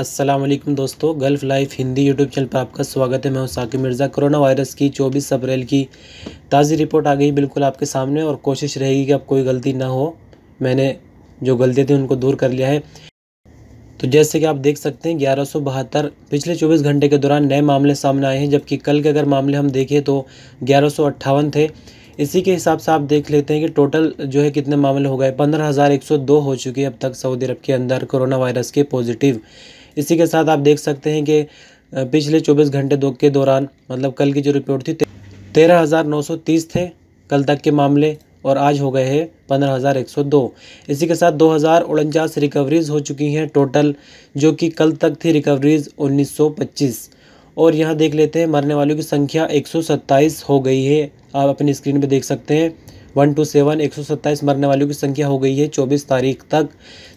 अस्सलाम वालेकुम दोस्तों Gulf life Hindi YouTube channel पर आपका स्वागत है मैं हूं साकिब मिर्ज़ा कोरोना वायरस की 24 अप्रैल की ताज़ी रिपोर्ट आ गई बिल्कुल आपके सामने और कोशिश रहेगी कि अब कोई गलती ना हो मैंने जो गलतियाँ थी उनको दूर कर लिया है तो जैसे कि आप देख सकते हैं ग्यारह पिछले चौबीस घंटे के दौरान नए मामले सामने आए हैं जबकि कल के अगर मामले हम देखें तो ग्यारह थे इसी के हिसाब से आप देख लेते हैं कि टोटल जो है कितने मामले हो गए पंद्रह हज़ार एक सौ दो हो चुके हैं अब तक सऊदी अरब के अंदर कोरोना वायरस के पॉजिटिव इसी के साथ आप देख सकते हैं कि पिछले 24 घंटे दो के दौरान मतलब कल की जो रिपोर्ट थी तेरह हज़ार नौ सौ तीस थे कल तक के मामले और आज हो गए हैं पंद्रह हज़ार एक सौ दो इसी के साथ दो हज़ार उनचास रिकवरीज़ हो चुकी हैं टोटल जो कि कल तक थी रिकवरीज़ उन्नीस सौ पच्चीस और यहाँ देख लेते हैं मरने वालों की संख्या एक सौ सत्ताईस हो गई है आप अपनी स्क्रीन पर देख सकते हैं वन टू सेवन एक सौ सत्ताईस मरने वालों की संख्या हो गई है चौबीस तारीख तक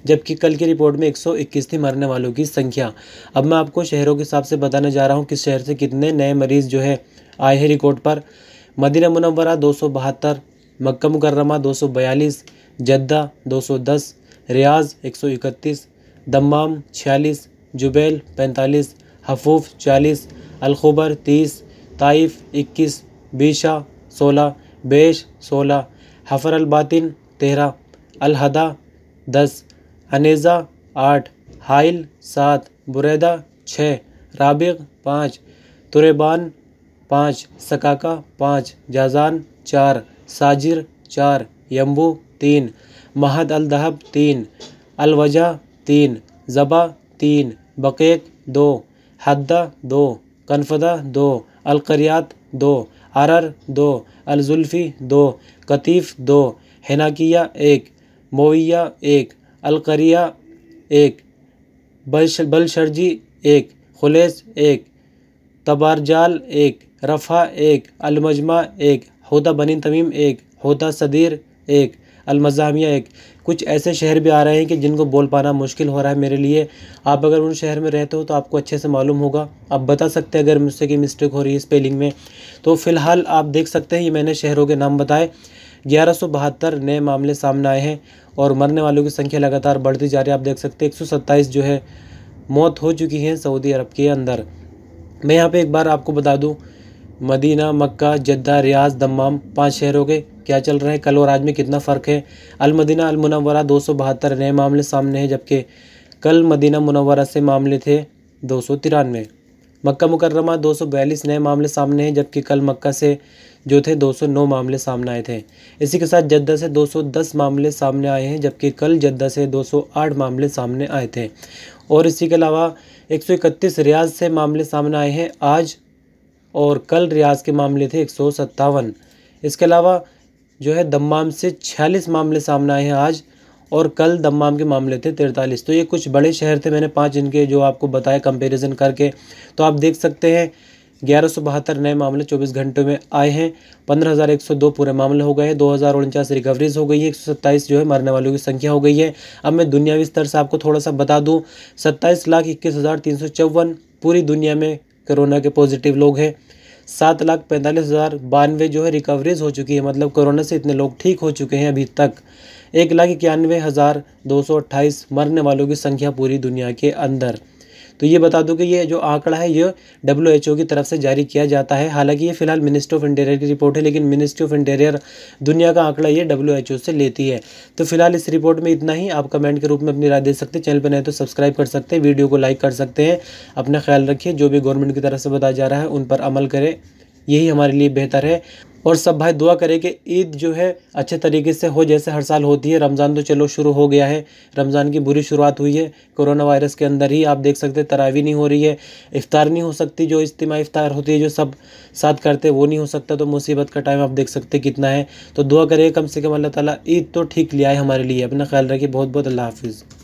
जबकि कल की रिपोर्ट में एक सौ इक्कीस थी मरने वालों की संख्या अब मैं आपको शहरों के हिसाब से बताने जा रहा हूँ किस शहर से कितने नए मरीज़ जो है आए हैं रिकॉर्ड पर मदीना मुनवरा दो सौ बहत्तर मक्का मुकर्रमा दो सौ बयालीस जद्दा दो सौ दस रियाज एक सौ इकतीस दमाम छियालीस जुबैल पैंतालीस हफूफ चालीस अलखबर तीस ताइफ इक्कीस बीशा सोलह बेश सोलह हफ़र अलबातिन तेरह अलहदा दस अनेजा आठ हाइल सात बुरैदा छः राबिग पाँच तुरबान पाँच सकाका पाँच जाजान चार साजिर चार यम्बू तीन महद अलदहब तीन अलवजा तीन ज़बा तीन बकेक दो हद्दा दो कनफदा दो अलकरियात दो अरर दो अलजुल्फ़ी दो कतीफ़ दो हनाकिया एक मोविया एक अलकरिया एक बलशर्जी एक खुलेस एक तबारजाल एक रफ़ा एक अलमजमा एक होदा बनी तमीम एक होदा सदीर एक अलमजामिया एक कुछ ऐसे शहर भी आ रहे हैं कि जिनको बोल पाना मुश्किल हो रहा है मेरे लिए आप अगर उन शहर में रहते हो तो आपको अच्छे से मालूम होगा आप बता सकते हैं अगर मुझसे की मिस्टेक हो रही है स्पेलिंग में तो फ़िलहाल आप देख सकते हैं ये मैंने शहरों के नाम बताए ग्यारह नए मामले सामने आए हैं और मरने वालों की संख्या लगातार बढ़ती जा रही है आप देख सकते हैं एक जो है मौत हो चुकी है सऊदी अरब के अंदर मैं यहाँ पर एक बार आपको बता दूँ Medina Mecca Jeddah Riyadh Dammam पांच शहरों के क्या चल रहा है कल और आज में कितना फ़र्क है अलमदीना अलमनवरा दो सौ बहत्तर नए मामले सामने हैं जबकि कल मदीना मुनवरा से मामले थे दो सौ तिरानवे मक्का मुकर्रमा बयालीस नए मामले सामने हैं जबकि कल मक्का से जो थे दो सौ नौ मामले सामने आए थे इसी के साथ जद्दा से दो सौ दस मामले सामने आए हैं जबकि कल जद्दा से दो सौ आठ मामले सामने आए थे और इसी के अलावा एक सौ इकतीस रियाज से मामले सामने आए हैं आज और कल रियाज के मामले थे एक सौ सत्तावन इसके अलावा जो है दम्माम से छियालीस मामले सामने आए हैं आज और कल दम्माम के मामले थे तिरतालीस तो ये कुछ बड़े शहर थे मैंने पाँच इनके जो आपको बताए कंपेरिजन करके तो आप देख सकते हैं ग्यारह सौ बहत्तर नए मामले चौबीस घंटों में आए हैं पंद्रह हज़ार एक सौ दो पूरे मामले हो गए हैं दो हज़ार उनचास रिकवरीज हो गई है एक सौ सत्ताईस जो है मरने वालों की संख्या हो गई है अब मैं दुनियावी स्तर से आपको थोड़ा सा बता दूं सत्ताईस लाख इक्कीस हज़ार तीन सौ चौवन पूरी दुनिया में कोरोना के पॉजिटिव लोग हैं सात लाख पैंतालीस हज़ार बानवे जो है रिकवरीज हो चुकी है मतलब कोरोना से इतने लोग ठीक हो चुके हैं अभी तक एक लाख इक्यानवे हज़ार दो सौ अट्ठाईस मरने वालों की संख्या पूरी दुनिया के अंदर तो ये बता दूँ कि ये जो आंकड़ा है ये डब्ल्यू की तरफ से जारी किया जाता है हालांकि ये फिलहाल मिनिस्ट्री ऑफ इंटीरियर की रिपोर्ट है लेकिन मिनिस्ट्री ऑफ इंटीरियर दुनिया का आंकड़ा ये डब्ल्यू से लेती है तो फिलहाल इस रिपोर्ट में इतना ही आप कमेंट के रूप में अपनी राय दे सकते हैं चैनल पर नहीं तो सब्सक्राइब कर सकते हैं वीडियो को लाइक कर सकते हैं अपना ख्याल रखिए जो भी गवर्नमेंट की तरफ से बताया जा रहा है उन पर अमल करें यही हमारे लिए बेहतर है और सब भाई दुआ करें कि ईद जो है अच्छे तरीके से हो जैसे हर साल होती है रमज़ान तो चलो शुरू हो गया है रमज़ान की बुरी शुरुआत हुई है कोरोना वायरस के अंदर ही आप देख सकते हैं तरावी नहीं हो रही है इफ़ार नहीं हो सकती जो इज्तिमा इफ़ार होती है जो सब साथ करते वो नहीं हो सकता तो मुसीबत का टाइम आप देख सकते कितना है तो दुआ करें कम से कम अल्लाह ताली ईद तो ठीक लिया है हमारे लिए अपना ख्याल रखिए बहुत बहुत अल्लाह हाफिज़